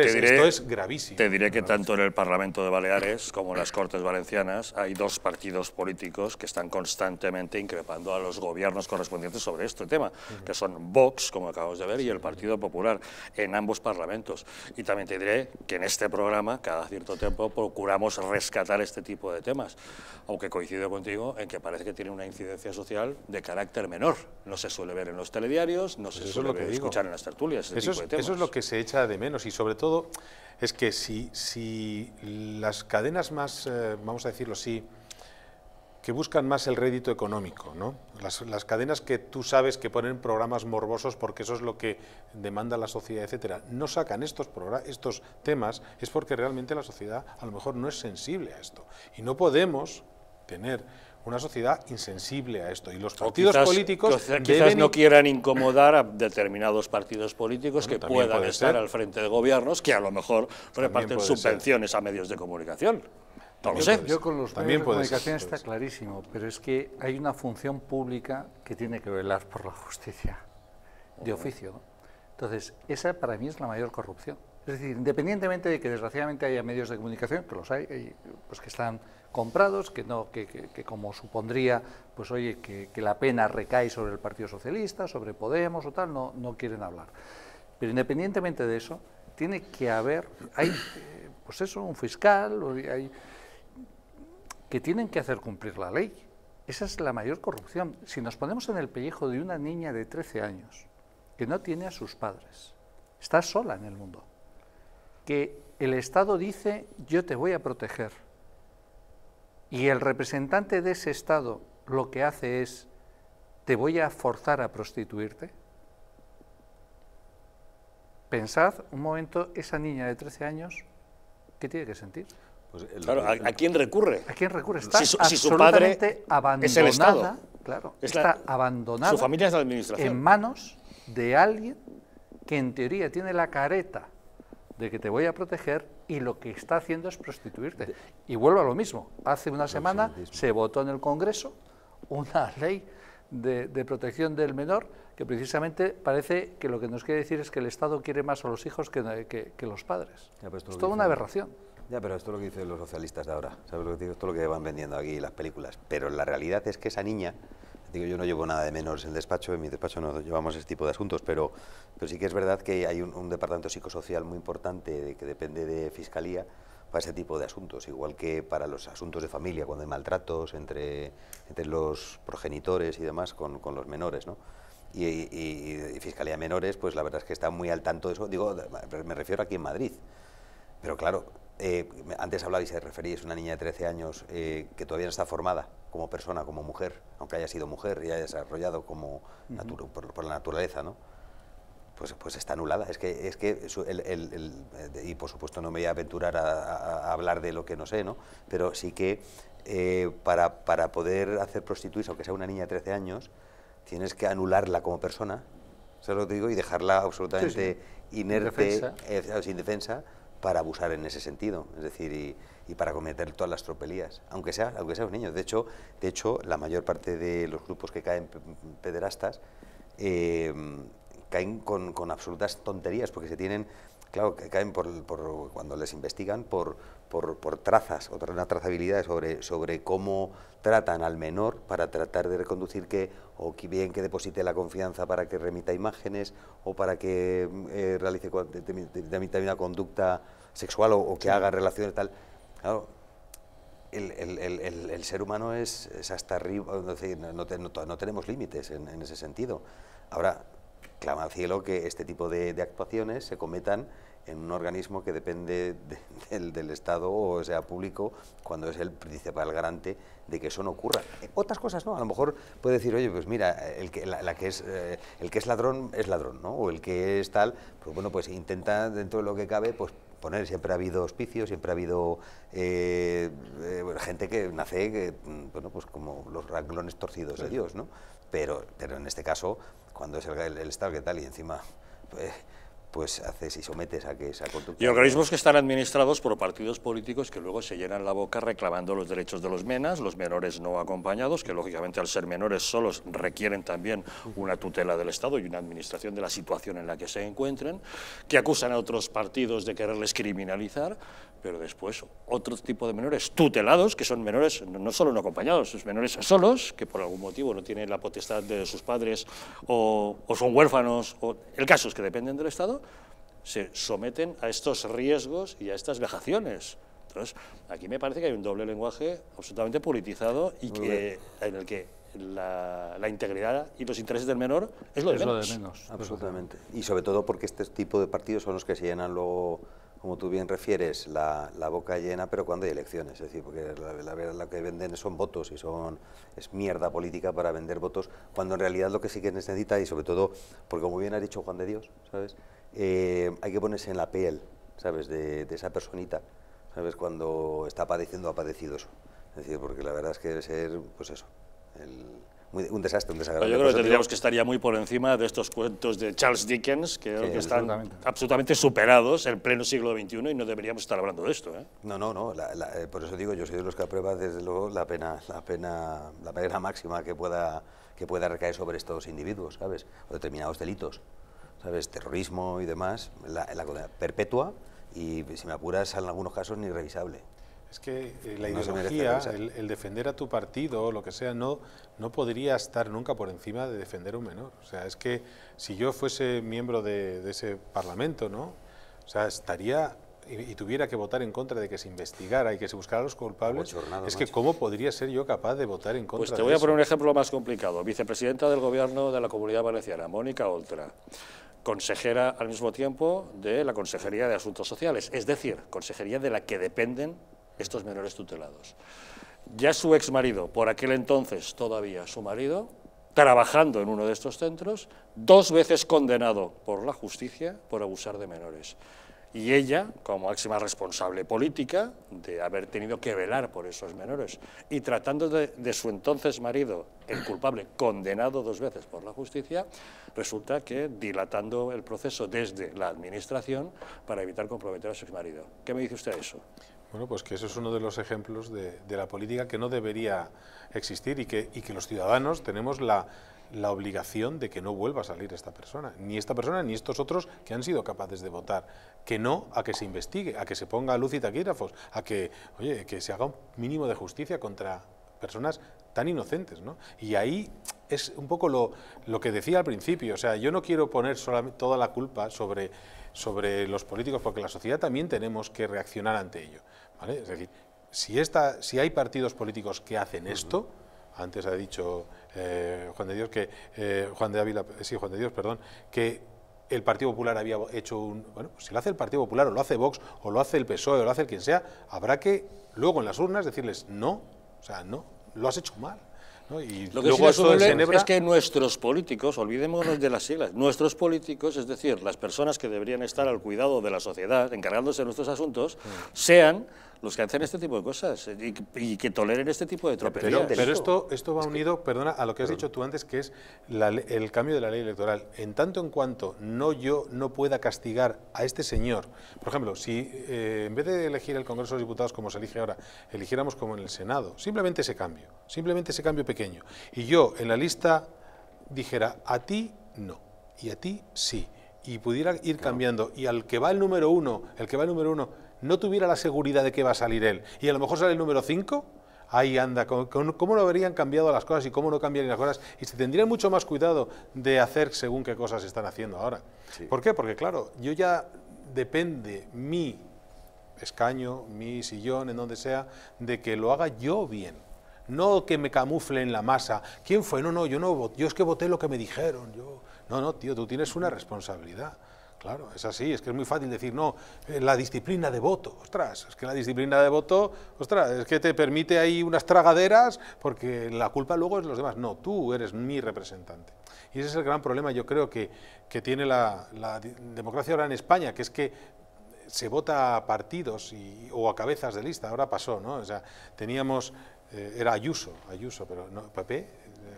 es gravísimo. Te diré que tanto en el Parlamento de Baleares como en las Cortes Valencianas hay dos partidos políticos que están constantemente increpando a los gobiernos correspondientes sobre este tema, que son Vox, como acabamos de ver, y el Partido Popular, en ambos parlamentos. Y también te diré que en este programa, cada cierto tiempo, procuramos rescatar este tipo de temas aunque coincido contigo en que parece que tiene una incidencia social de carácter menor. No se suele ver en los telediarios, no pues se suele escuchar en las tertulias. eso, es, eso es lo que se echa de menos y sobre todo es que si, si las cadenas más, eh, vamos a decirlo así, que buscan más el rédito económico, ¿no? Las, cadenas que tú sabes que ponen programas morbosos porque eso es lo que demanda la sociedad, etcétera, no sacan estos, estos temas es porque realmente la sociedad a lo mejor no es sensible a esto. Y no podemos tener una sociedad insensible a esto. Y los partidos políticos quizás, no quieran incomodar a determinados partidos políticos que puedan estar al frente de gobiernos que a lo mejor reparten subvenciones a medios de comunicación yo, con los medios de comunicación está clarísimo, pero es que hay una función pública que tiene que velar por la justicia, de oficio. Entonces, esa para mí es la mayor corrupción. Es decir, independientemente de que desgraciadamente haya medios de comunicación, que los hay, pues que están comprados, que no, que, como supondría, pues oye, que, la pena recae sobre el Partido Socialista, sobre Podemos o tal, no, no quieren hablar. Pero independientemente de eso, tiene que haber, hay, eh, pues eso, un fiscal, hay que tienen que hacer cumplir la ley. Esa es la mayor corrupción. Si nos ponemos en el pellejo de una niña de 13 años que no tiene a sus padres, está sola en el mundo, que el Estado dice yo te voy a proteger y el representante de ese Estado lo que hace es te voy a forzar a prostituirte, pensad un momento esa niña de 13 años, ¿qué tiene que sentir? Pues, eh, claro, ¿a, quién recurre? ¿A quién recurre? Está absolutamente abandonada, Claro, está abandonada su familia en manos de alguien que en teoría tiene la careta de que te voy a proteger y lo que está haciendo es prostituirte. Y vuelvo a lo mismo. Hace una semana se votó en el Congreso una ley de, protección del menor que precisamente parece que lo que nos quiere decir es que el Estado quiere más a los hijos que, los padres. Pues es toda una aberración. Ya, pero esto es lo que dicen los socialistas de ahora, digo? Esto es lo que van vendiendo aquí las películas. Pero la realidad es que esa niña, digo, yo no llevo nada de menores en el despacho, en mi despacho no llevamos ese tipo de asuntos, pero, pero sí que es verdad que hay un, departamento psicosocial muy importante que depende de Fiscalía para ese tipo de asuntos, igual que para los asuntos de familia, cuando hay maltratos entre, entre los progenitores y demás con, los menores, ¿no? Y, Fiscalía Menores, pues la verdad es que está muy al tanto de eso, digo, me refiero aquí en Madrid. Pero claro, eh, antes hablabais, se referís a una niña de 13 años eh, que todavía no está formada como persona, como mujer, aunque haya sido mujer y haya desarrollado como por, la naturaleza, Pues, pues está anulada. Es que, es que el, y por supuesto no me voy a aventurar a, hablar de lo que no sé, ¿no? Pero sí que eh, para, poder hacer prostituirse, aunque sea una niña de 13 años, tienes que anularla como persona, ¿sabes lo digo? Y dejarla absolutamente inerte, eh, sin defensa para abusar en ese sentido, es decir, y, para cometer todas las tropelías, aunque sea, aunque sea un niño. De hecho, de hecho, la mayor parte de los grupos que caen pederastas eh, caen con, con absolutas tonterías, porque se tienen claro, que caen por, cuando les investigan por, por, trazas, otra una trazabilidad sobre, sobre cómo tratan al menor para tratar de reconducir que, o bien que deposite la confianza para que remita imágenes o para que eh, realice una conducta sexual o, que haga relaciones tal. Claro, el, ser humano es, hasta arriba, no, tenemos límites en, en, ese sentido. Ahora, clama al cielo que este tipo de, actuaciones se cometan en un organismo que depende del, Estado o sea público cuando es el principal garante de que eso no ocurra. Otras cosas no, a lo mejor puede decir, oye, pues mira, el que, la, eh, que es, ladrón es ladrón, ¿no? O el que es tal, pues bueno, pues intenta dentro de lo que cabe, pues poner, siempre ha habido hospicios, siempre ha habido eh, eh, gente que nace, mm, bueno, pues como los ranglones torcidos de Dios, ¿no? Pero, pero en este caso cuando es el, Estado qué tal, y encima pues, pues, haces y sometes a que esa conducta... Y organismos que están administrados por partidos políticos que luego se llenan la boca reclamando los derechos de los menas, los menores no acompañados, que lógicamente al ser menores solos requieren también una tutela del Estado y una administración de la situación en la que se encuentren, que acusan a otros partidos de quererles criminalizar, pero después otro tipo de menores tutelados, que son menores no solo no acompañados, son menores solos, que por algún motivo no tienen la potestad de sus padres o, son huérfanos, o, el caso es que dependen del Estado, se someten a estos riesgos y a estas vejaciones. Entonces, aquí me parece que hay un doble lenguaje absolutamente politizado y que, en el que la, integridad y los intereses del menor es lo de, es menos. Lo de menos. Absolutamente. Y sobre todo porque este tipo de partidos son los que se llenan luego como tú bien refieres, la, boca llena, pero cuando hay elecciones, es decir, porque la, la, lo que venden son votos y son es mierda política para vender votos, cuando en realidad lo que sí que necesita, y sobre todo, porque como bien ha dicho Juan de Dios, ¿sabes? Eh, hay que ponerse en la piel, ¿sabes?, de, esa personita, ¿sabes?, cuando está padeciendo ha padecido eso. Es decir, porque la verdad es que debe ser, pues eso, el un desastre, un desagradable. Yo creo que tendríamos que estar muy por encima de estos cuentos de Charles Dickens, que, están absolutamente. superados en pleno siglo XXI y no deberíamos estar hablando de esto. ¿eh? No, no, no. Eh, por eso digo, yo soy de los que aprueba desde luego la pena, la pena, la pena máxima que pueda, que pueda recaer sobre estos individuos, ¿sabes? O determinados delitos, ¿sabes? Terrorismo y demás, la, la perpetua y si me apuras en algunos casos ni revisable. Es que eh, la ideología, el, defender a tu partido o lo que sea, no, no podría estar nunca por encima de defender a un menor. O sea, es que si yo fuese miembro de, ese parlamento, ¿no? O sea, estaría y, tuviera que votar en contra de que se investigara y que se buscara los culpables, es que ¿cómo podría ser yo capaz de votar en contra Pues te voy a poner un ejemplo más complicado. Vicepresidenta del Gobierno de la Comunidad Valenciana, Mónica Oltra, consejera al mismo tiempo de la Consejería de Asuntos Sociales, es decir, consejería de la que dependen estos menores tutelados. Ya su ex marido, por aquel entonces todavía su marido, trabajando en uno de estos centros, dos veces condenado por la justicia por abusar de menores. Y ella, como máxima responsable política de haber tenido que velar por esos menores, y tratando de, su entonces marido, el culpable, condenado dos veces por la justicia, resulta que dilatando el proceso desde la administración para evitar comprometer a su ex marido. ¿Qué me dice usted de eso? Bueno, pues que eso es uno de los ejemplos de, la política que no debería existir y que, y que los ciudadanos tenemos la, la obligación de que no vuelva a salir esta persona, ni esta persona ni estos otros que han sido capaces de votar, que no a que se investigue, a que se ponga luz y taquígrafos, a que, oye, que se haga un mínimo de justicia contra personas tan inocentes, ¿no? Y ahí es un poco lo, que decía al principio, o sea, yo no quiero poner toda la culpa sobre, sobre los políticos, porque la sociedad también tenemos que reaccionar ante ello, Es decir, si, esta, si hay partidos políticos que hacen esto, antes ha dicho eh, Juan de Dios que, eh, Juan de Ávila, sí, Juan de Dios, perdón, que el Partido Popular había hecho un... Bueno, pues si lo hace el Partido Popular, o lo hace Vox, o lo hace el PSOE, o lo hace el quien sea, habrá que luego en las urnas decirles, no, o sea, no, lo has hecho mal lo que luego es, es que nuestros políticos, olvidémonos de las siglas, nuestros políticos, es decir, las personas que deberían estar al cuidado de la sociedad, encargándose de nuestros asuntos, mm. sean los que hacen este tipo de cosas eh, y, que toleren este tipo de tropelías. Pero, esto, esto va unido, perdona, a lo que has dicho tú antes, que es el cambio de la ley electoral. En tanto en cuanto no yo no pueda castigar a este señor, por ejemplo, si eh, en vez de elegir el Congreso de Diputados como se elige ahora, eligiéramos como en el Senado, simplemente ese cambio, simplemente ese cambio pequeño, y yo en la lista dijera a ti no y a ti sí, y pudiera ir cambiando, y al que va el número uno, el que va el número uno, no tuviera la seguridad de que va a salir él y a lo mejor sale el número 5, ahí anda, cómo no habrían cambiado las cosas y cómo no cambiarían las cosas, y se tendrían mucho más cuidado de hacer según qué cosas están haciendo ahora. ¿Por qué? Porque claro, yo ya depende mi escaño, mi sillón, en donde sea, de que lo haga yo bien. No que me camufle en la masa. ¿Quién fue? No, no, yo no yo es que voté lo que me dijeron. Yo... No, no, tío, tú tienes una responsabilidad. Claro, es así, es que es muy fácil decir, no, eh, la disciplina de voto, ostras, es que la disciplina de voto, ostras, es que te permite ahí unas tragaderas porque la culpa luego es los demás. No, tú eres mi representante. Y ese es el gran problema, yo creo, que, tiene la, democracia ahora en España, que es que se vota a partidos o a cabezas de lista, ahora pasó, ¿no? O sea, teníamos, eh, era Ayuso, Ayuso, pero no, ¿Papé?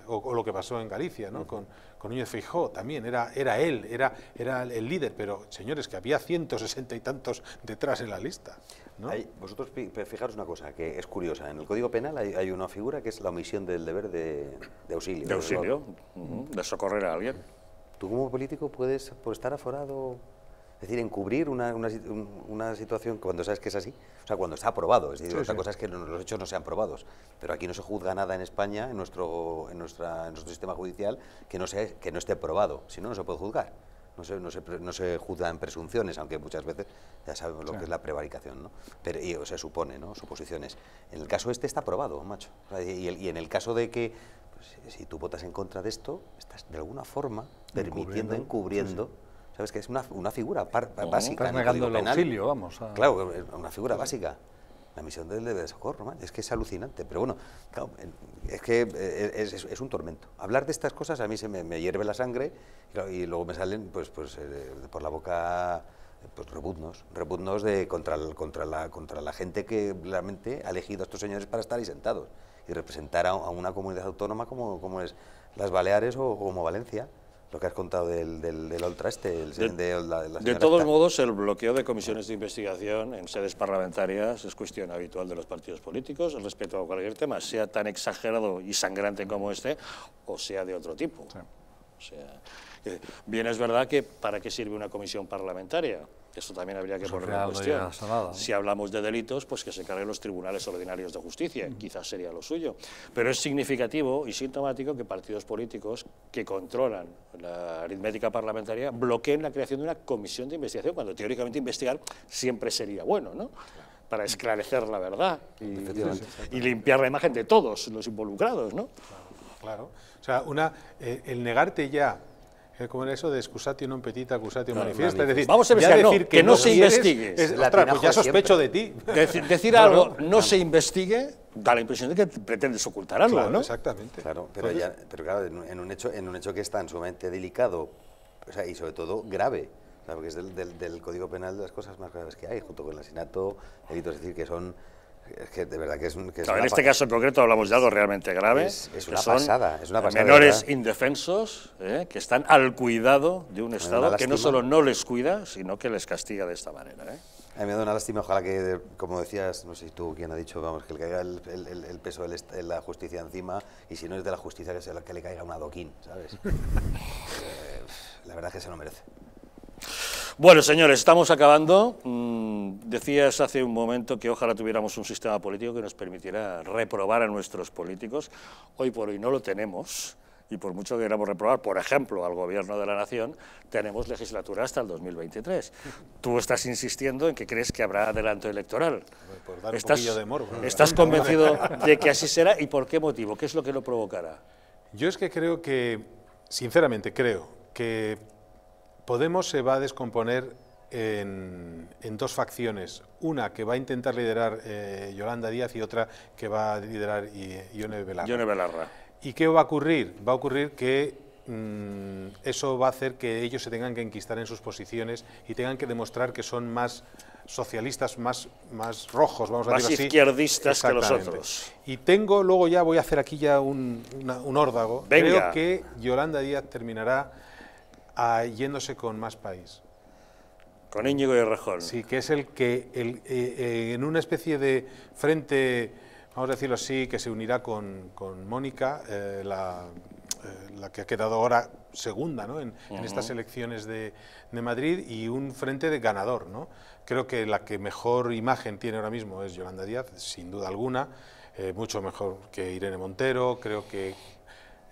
o, lo que pasó en Galicia, ¿no? Con, con Núñez Fijó también, era, era él, era, era el líder, pero señores, que había 160 y tantos detrás en la lista. ¿no? vosotros fijaros una cosa que es curiosa, en el Código Penal hay, una figura que es la omisión del deber de, de auxilio. De auxilio, de socorrer a alguien. ¿Tú como político puedes, por estar aforado, es decir, encubrir una, una, situación cuando sabes que es así, o sea, cuando está aprobado. Es decir, otra cosa es que los hechos no sean probados. Pero aquí no se juzga nada en España, en nuestro, en nuestra, nuestro sistema judicial, que no, sea, que no esté probado. Si no, no se puede juzgar. No se, no, se, no se, juzga en presunciones, aunque muchas veces ya sabemos lo que es la prevaricación, ¿no? Pero, y, se supone, ¿no? Suposiciones. En el caso este está aprobado, macho. y, en el caso de que pues, si tú votas en contra de esto, estás de alguna forma permitiendo, encubriendo, ¿Sabes? Que es una, figura básica. Claro, una figura básica. La misión del deber de socorro, es que es alucinante. Pero bueno, es que eh, es, un tormento. Hablar de estas cosas a mí se me, hierve la sangre y, luego me salen pues, pues, eh, por la boca pues rebuznos, rebuznos de contra, contra, la, contra la gente que realmente ha elegido a estos señores para estar ahí sentados y representar a, a una comunidad autónoma como, como es las Baleares o como Valencia, lo que has contado del, del, del este, de, la, de, todos modos, el bloqueo de comisiones de investigación en sedes parlamentarias es cuestión habitual de los partidos políticos respecto a cualquier tema, sea tan exagerado y sangrante como este, o sea de otro tipo. bien es verdad que para qué sirve una comisión parlamentaria, ...eso también habría que pues poner en cuestión. Si hablamos de delitos, pues que se carguen los tribunales ordinarios de justicia, mm. quizás sería lo suyo. Pero es significativo y sintomático que partidos políticos que controlan la aritmética parlamentaria bloqueen la creación de una comisión de investigación, cuando teóricamente investigar siempre sería bueno, ¿no? para esclarecer la verdad y, limpiar la imagen de todos los involucrados, ¿no? Claro, o sea, una, eh, el negarte ya es como eso de excusatio non petita, excusatio manifiesta. vamos a decir que, no, se investigue. Es, pues ya sospecho de ti. decir algo, no, se investigue, da la impresión de que pretendes ocultar algo, ¿no? Exactamente. Claro, pero, ya, pero claro, en un, hecho, en un hecho que es tan sumamente delicado y sobre todo grave, porque es del, Código Penal de las cosas más graves que hay, junto con el asesinato, delitos, es decir, que son en este caso en concreto hablamos de algo realmente grave. Es, una eh, pasada, Menores indefensos eh, que están al cuidado de un Estado que no solo no les cuida, sino que les castiga de esta manera. Eh. A mí me da una lástima, ojalá que, como decías, no sé si tú quién ha dicho, vamos, que le caiga el, peso de la justicia encima y si no es de la justicia que, que le caiga un adoquín, ¿sabes? la verdad es que se lo merece. Bueno, señores, estamos acabando. Mm, decías hace un momento que ojalá tuviéramos un sistema político que nos permitiera reprobar a nuestros políticos. Hoy por hoy no lo tenemos y por mucho que queramos reprobar, por ejemplo, al Gobierno de la Nación, tenemos legislatura hasta el 2023. Tú estás insistiendo en que crees que habrá adelanto electoral. ¿Estás convencido de que así será y por qué motivo? ¿Qué es lo que lo provocará? Yo es que creo que, sinceramente creo, que Podemos se va a descomponer en, dos facciones, una que va a intentar liderar eh, Yolanda Díaz y otra que va a liderar eh, Ione Belarra. ¿Y qué va a ocurrir? Va a ocurrir que mm, eso va a hacer que ellos se tengan que enquistar en sus posiciones y tengan que demostrar que son más socialistas más, más rojos, vamos a decir así. izquierdistas que los otros. Y tengo, luego ya voy a hacer aquí ya un, un órdago. Creo que Yolanda Díaz terminará yéndose con más país. Con Íñigo y Rejón. Sí, que es el que eh, en una especie de frente, vamos a decirlo así, que se unirá con, con Mónica, eh, eh, la, que ha quedado ahora segunda ¿no? en, estas elecciones de, de, Madrid, y un frente de ganador. ¿no? Creo que la que mejor imagen tiene ahora mismo es Yolanda Díaz, sin duda alguna, mucho mejor que Irene Montero, creo que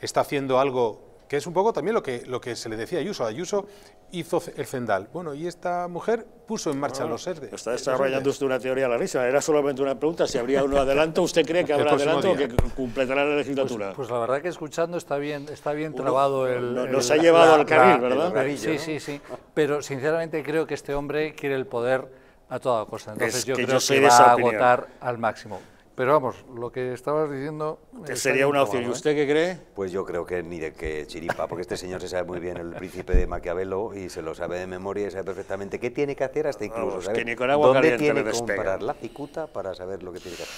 está haciendo algo que es un poco también lo que, lo que se le decía a Ayuso. Ayuso hizo el Fendal. Bueno, y esta mujer puso en marcha ah, los ERDE. Está desarrollando usted una teoría la risa, Era solamente una pregunta. Si habría uno adelanto, ¿usted cree que habrá adelanto o que completará la legislatura? Pues, pues, la verdad que escuchando está bien, está bien trabado el... nos ha llevado al carril, ¿verdad? sí, sí, sí. Pero sinceramente creo que este hombre quiere el poder a toda costa. Entonces yo creo que va a agotar al máximo. Pero vamos, lo que estabas diciendo... Sería una opción. ¿Y ¿eh? usted qué cree? Pues yo creo que ni de que chiripa, porque este señor se sabe muy bien el príncipe de Maquiavelo y se lo sabe de memoria y sabe perfectamente qué tiene que hacer hasta incluso que dónde tiene que comprar la cicuta para saber lo que tiene que hacer.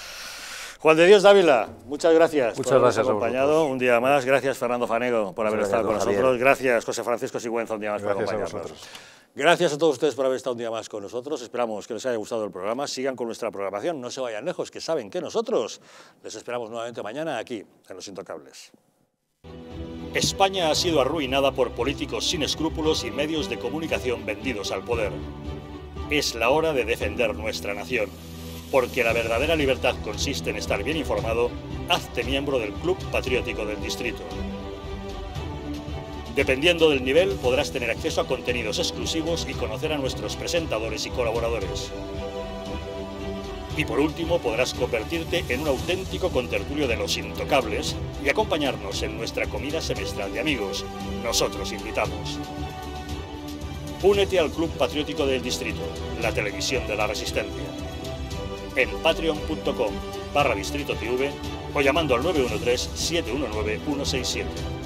Juan de Dios Dávila, muchas gracias por acompañado un día más. Gracias Fernando Fanego por haber estado con nosotros. Gracias José Francisco Sigüenza un día más gracias por acompañarnos. Gracias a todos ustedes por haber estado un día más con nosotros. Esperamos que les haya gustado el programa. Sigan con nuestra programación. No se vayan lejos, que saben que nosotros les esperamos nuevamente mañana aquí, en Los Intocables. España ha sido arruinada por políticos sin escrúpulos y medios de comunicación vendidos al poder. Es la hora de defender nuestra nación, porque la verdadera libertad consiste en estar bien informado. Hazte miembro del Club Patriótico del Distrito. Dependiendo del nivel, podrás tener acceso a contenidos exclusivos y conocer a nuestros presentadores y colaboradores. Y por último, podrás convertirte en un auténtico contertulio de los intocables y acompañarnos en nuestra comida semestral de amigos. Nosotros invitamos. Únete al Club Patriótico del Distrito, la televisión de la resistencia. En patreon.com barra distrito TV o llamando al 913-719-167.